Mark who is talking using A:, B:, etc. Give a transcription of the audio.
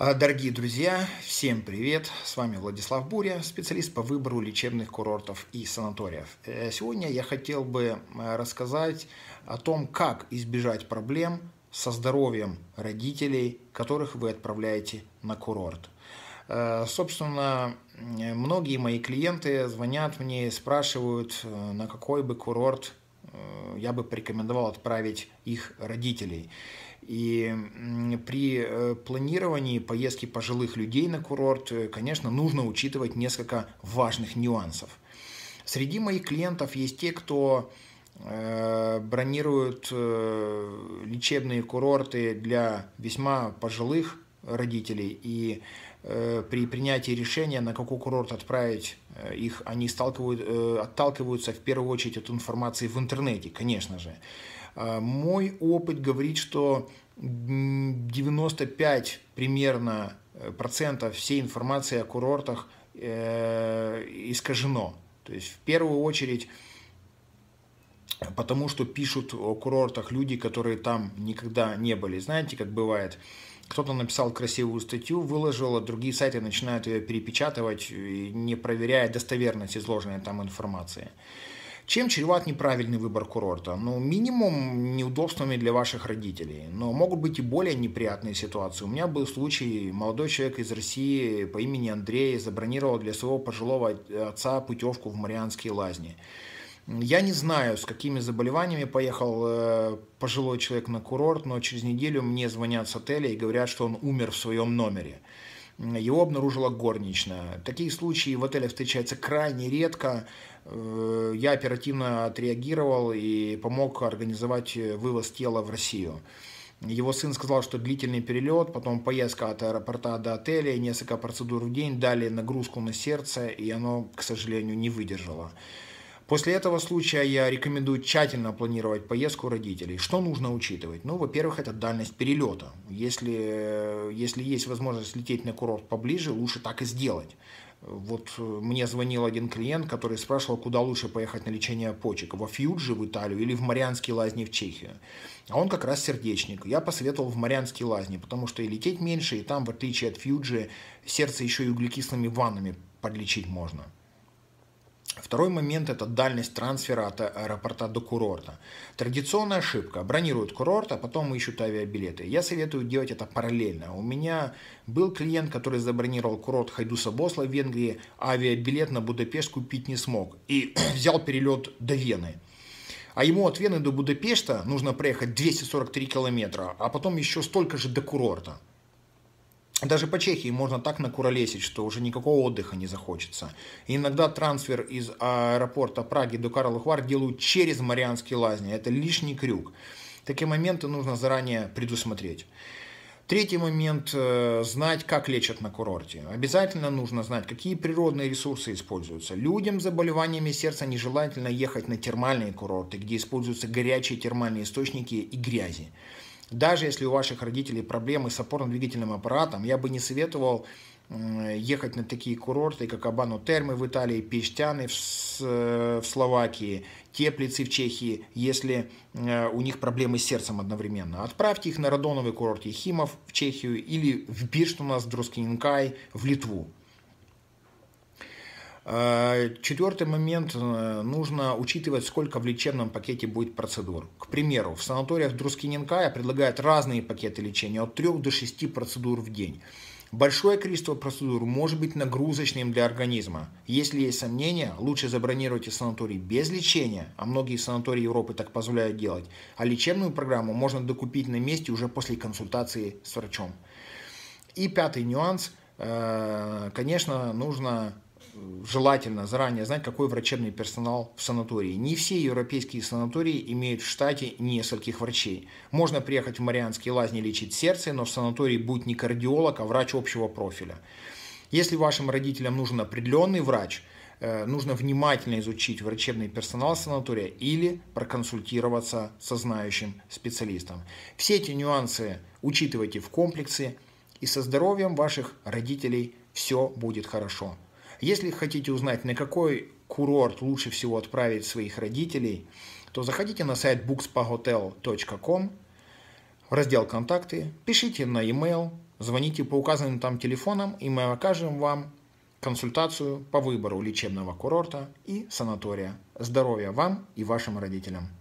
A: А, дорогие друзья, всем привет! С вами Владислав Буря, специалист по выбору лечебных курортов и санаториев. Э, сегодня я хотел бы э, рассказать о том, как избежать проблем со здоровьем родителей, которых вы отправляете на курорт. Э, собственно, многие мои клиенты звонят мне и спрашивают, на какой бы курорт я бы порекомендовал отправить их родителей. И при э, планировании поездки пожилых людей на курорт, э, конечно, нужно учитывать несколько важных нюансов. Среди моих клиентов есть те, кто э, бронируют лечебные курорты для весьма пожилых родителей и Э, при принятии решения, на какой курорт отправить э, их, они сталкивают, э, отталкиваются в первую очередь от информации в интернете, конечно же. А, мой опыт говорит, что 95 примерно процентов всей информации о курортах искажено. То есть в первую очередь потому что пишут о курортах люди, которые там никогда не были. Знаете, как бывает, кто-то написал красивую статью, выложил, а другие сайты начинают ее перепечатывать, не проверяя достоверность изложенной там информации. Чем чреват неправильный выбор курорта? Ну, минимум неудобствами для ваших родителей, но могут быть и более неприятные ситуации. У меня был случай, молодой человек из России по имени Андрей забронировал для своего пожилого отца путевку в Марианские лазни. Я не знаю, с какими заболеваниями поехал э, пожилой человек на курорт, но через неделю мне звонят с отеля и говорят, что он умер в своем номере. Его обнаружила горничная. Такие случаи в отеле встречаются крайне редко. Э, я оперативно отреагировал и помог организовать э, вывоз тела в Россию. Его сын сказал, что длительный перелет, потом поездка от аэропорта до отеля, несколько процедур в день дали нагрузку на сердце, и оно, к сожалению, не выдержало. После этого случая я рекомендую тщательно планировать поездку родителей. Что нужно учитывать? Ну, во-первых, это дальность перелета. Если, если есть возможность лететь на курорт поближе, лучше так и сделать. Вот э, мне звонил один клиент, который спрашивал, куда лучше поехать на лечение почек, во Фьюджи в Италию или в Марианские лазни в Чехию. А он как раз сердечник. Я посоветовал в Марианские лазни, потому что и лететь меньше, и там, в отличие от Фьюджи, сердце еще и углекислыми ваннами подлечить можно. Второй момент – это дальность трансфера от аэропорта до курорта. Традиционная ошибка – бронируют курорт, а потом ищут авиабилеты. Я советую делать это параллельно. У меня был клиент, который забронировал курорт Хайдуса Босла в Венгрии, авиабилет на Будапешт купить не смог и взял перелет до Вены. А ему от Вены до Будапешта нужно проехать 243 километра, а потом еще столько же до курорта. Даже по Чехии можно так накуролесить, что уже никакого отдыха не захочется. иногда трансфер из аэропорта Праги до Карлахвар делают через Марианские лазни. Это лишний крюк. Такие моменты нужно заранее предусмотреть. Третий момент – э, знать, как лечат на курорте. Обязательно нужно знать, какие природные ресурсы используются. Людям с заболеваниями сердца нежелательно ехать на термальные курорты, где используются горячие термальные источники и грязи. Даже если у ваших родителей проблемы с опорно-двигательным аппаратом, я бы не советовал ехать на такие курорты, как Абану Термы в Италии, Пещтяны в, э, в Словакии, Теплицы в Чехии, если э, у них проблемы с сердцем одновременно. Отправьте их на радоновый курорт Ехимов в Чехию или в Бирштунас, Друскинкай в Литву. Э, Четвертый момент. Э, нужно учитывать, сколько в лечебном пакете будет процедур. К примеру, в санаториях Друскиненкая предлагают разные пакеты лечения от 3 до 6 процедур в день. Большое количество процедур может быть нагрузочным для организма. Если есть сомнения, лучше забронируйте санаторий без лечения, а многие санатории Европы так позволяют делать, а лечебную программу можно докупить на месте уже после консультации с врачом. И пятый нюанс. Э, конечно, нужно желательно заранее знать, какой врачебный персонал в санатории. Не все европейские санатории имеют в штате нескольких врачей. Можно приехать в Марианские лазни лечить сердце, но в санатории будет не кардиолог, а врач общего профиля. Если вашим родителям нужен определенный врач, э, нужно внимательно изучить врачебный персонал санатория или проконсультироваться со знающим специалистом. Все эти нюансы учитывайте в комплексе, и со здоровьем ваших родителей все будет хорошо. Если хотите узнать, на какой курорт лучше всего отправить своих родителей, то заходите на сайт bookspahotel.com, в раздел «Контакты», пишите на e-mail, звоните по указанным там телефонам, и мы окажем вам консультацию по выбору лечебного курорта и санатория. Здоровья вам и вашим родителям!